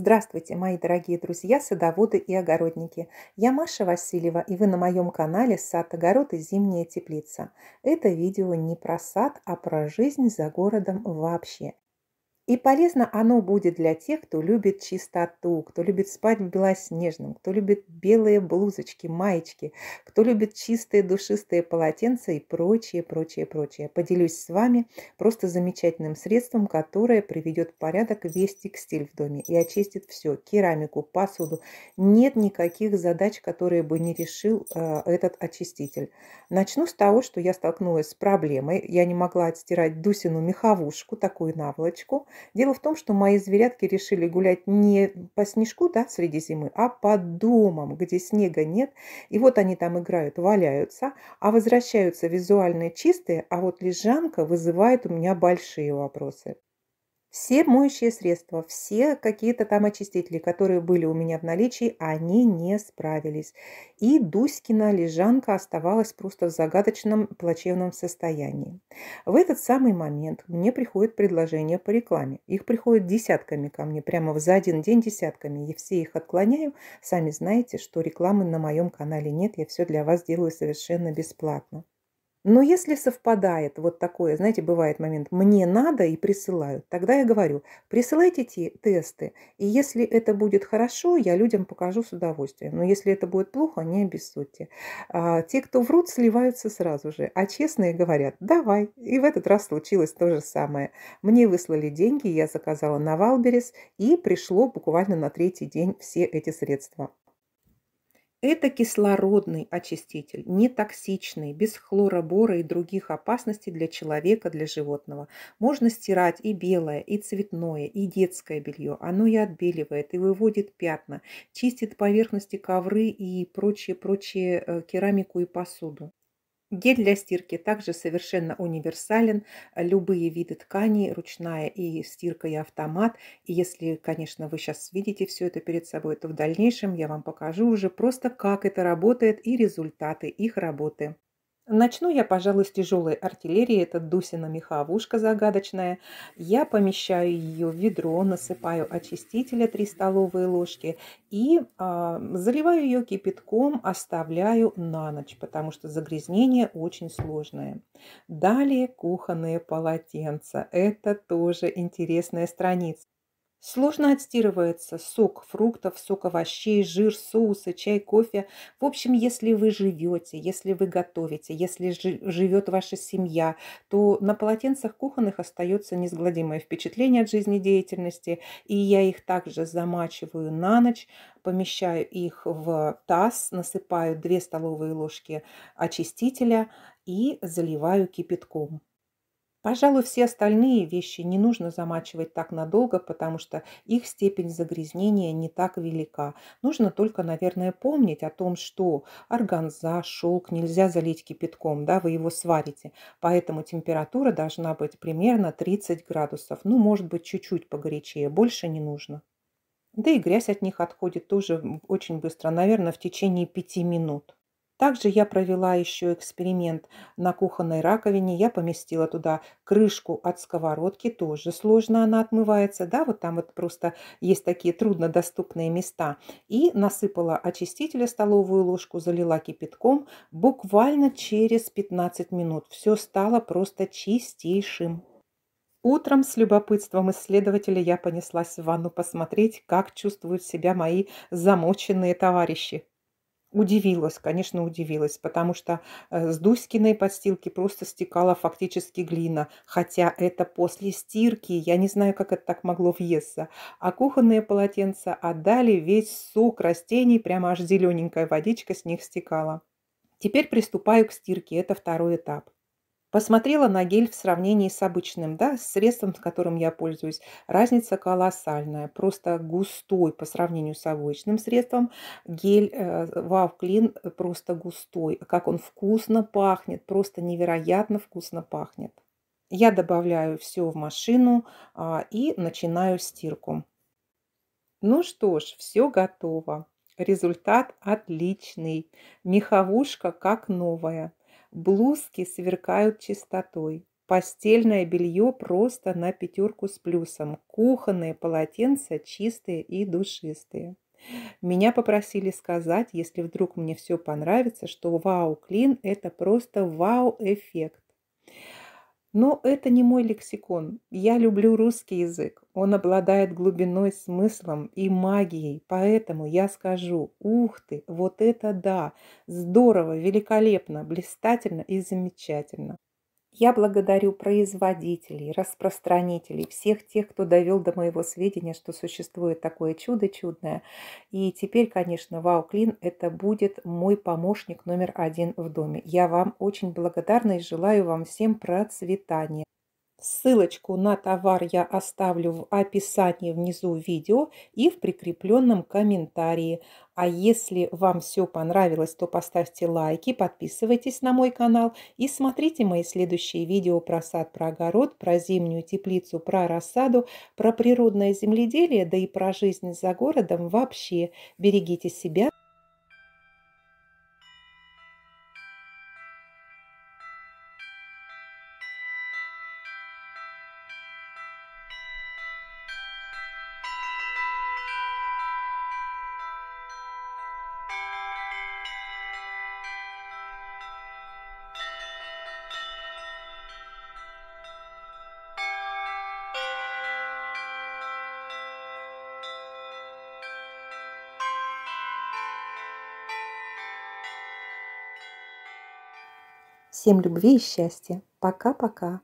Здравствуйте, мои дорогие друзья, садоводы и огородники. Я Маша Васильева, и вы на моем канале «Сад, огород и зимняя теплица». Это видео не про сад, а про жизнь за городом вообще. И полезно оно будет для тех, кто любит чистоту, кто любит спать в белоснежном, кто любит белые блузочки, маечки, кто любит чистые душистые полотенца и прочее, прочее, прочее. Поделюсь с вами просто замечательным средством, которое приведет в порядок весь текстиль в доме и очистит все, керамику, посуду. Нет никаких задач, которые бы не решил э, этот очиститель. Начну с того, что я столкнулась с проблемой. Я не могла отстирать Дусину меховушку, такую наволочку – Дело в том, что мои зверятки решили гулять не по снежку, да, среди зимы, а по домам, где снега нет. И вот они там играют, валяются, а возвращаются визуально чистые, а вот лежанка вызывает у меня большие вопросы. Все моющие средства, все какие-то там очистители, которые были у меня в наличии, они не справились. И Дуськина лежанка оставалась просто в загадочном плачевном состоянии. В этот самый момент мне приходят предложения по рекламе. Их приходят десятками ко мне, прямо за один день десятками. Я все их отклоняю. Сами знаете, что рекламы на моем канале нет, я все для вас делаю совершенно бесплатно. Но если совпадает вот такое, знаете, бывает момент, мне надо и присылают, тогда я говорю, присылайте те тесты, и если это будет хорошо, я людям покажу с удовольствием. Но если это будет плохо, не обессудьте. А, те, кто врут, сливаются сразу же, а честные говорят, давай. И в этот раз случилось то же самое. Мне выслали деньги, я заказала на Валберес, и пришло буквально на третий день все эти средства. Это кислородный очиститель, не токсичный, без хлора, бора и других опасностей для человека, для животного. Можно стирать и белое, и цветное, и детское белье. Оно и отбеливает, и выводит пятна, чистит поверхности ковры и прочее, прочее, э, керамику и посуду. Гель для стирки также совершенно универсален. Любые виды тканей, ручная и стирка, и автомат. И если, конечно, вы сейчас видите все это перед собой, то в дальнейшем я вам покажу уже просто, как это работает и результаты их работы. Начну я, пожалуй, с тяжелой артиллерии. Это Дусина меховушка загадочная. Я помещаю ее в ведро, насыпаю очистителя 3 столовые ложки и а, заливаю ее кипятком, оставляю на ночь, потому что загрязнение очень сложное. Далее кухонные полотенца. Это тоже интересная страница. Сложно отстирывается сок фруктов, сок овощей, жир, соусы, чай, кофе. В общем, если вы живете, если вы готовите, если живет ваша семья, то на полотенцах кухонных остается несгладимое впечатление от жизнедеятельности. И я их также замачиваю на ночь, помещаю их в таз, насыпаю 2 столовые ложки очистителя и заливаю кипятком. Пожалуй, все остальные вещи не нужно замачивать так надолго, потому что их степень загрязнения не так велика. Нужно только, наверное, помнить о том, что органза, шелк нельзя залить кипятком, да, вы его сварите. Поэтому температура должна быть примерно 30 градусов. Ну, может быть, чуть-чуть погорячее, больше не нужно. Да и грязь от них отходит тоже очень быстро, наверное, в течение 5 минут. Также я провела еще эксперимент на кухонной раковине. Я поместила туда крышку от сковородки. Тоже сложно она отмывается. Да, вот там вот просто есть такие труднодоступные места. И насыпала очистителя столовую ложку, залила кипятком. Буквально через 15 минут все стало просто чистейшим. Утром с любопытством исследователя я понеслась в ванну посмотреть, как чувствуют себя мои замоченные товарищи. Удивилась, конечно, удивилась, потому что э, с Дуськиной подстилки просто стекала фактически глина, хотя это после стирки, я не знаю, как это так могло въесться, а кухонные полотенца отдали весь сок растений, прямо аж зелененькая водичка с них стекала. Теперь приступаю к стирке, это второй этап. Посмотрела на гель в сравнении с обычным, да, с средством, которым я пользуюсь. Разница колоссальная, просто густой по сравнению с обычным средством. Гель э, Вав э, просто густой. Как он вкусно пахнет, просто невероятно вкусно пахнет. Я добавляю все в машину а, и начинаю стирку. Ну что ж, все готово. Результат отличный. Меховушка как новая блузки сверкают чистотой. Постельное белье просто на пятерку с плюсом. Кухонные полотенца чистые и душистые. Меня попросили сказать, если вдруг мне все понравится, что вау клин – это просто вау эффект. Но это не мой лексикон. Я люблю русский язык. Он обладает глубиной, смыслом и магией. Поэтому я скажу, ух ты, вот это да! Здорово, великолепно, блистательно и замечательно. Я благодарю производителей, распространителей, всех тех, кто довел до моего сведения, что существует такое чудо чудное. И теперь, конечно, Вау Клин – это будет мой помощник номер один в доме. Я вам очень благодарна и желаю вам всем процветания. Ссылочку на товар я оставлю в описании внизу видео и в прикрепленном комментарии. А если вам все понравилось, то поставьте лайки, подписывайтесь на мой канал и смотрите мои следующие видео про сад, про огород, про зимнюю теплицу, про рассаду, про природное земледелие, да и про жизнь за городом вообще. Берегите себя. Всем любви и счастья. Пока-пока.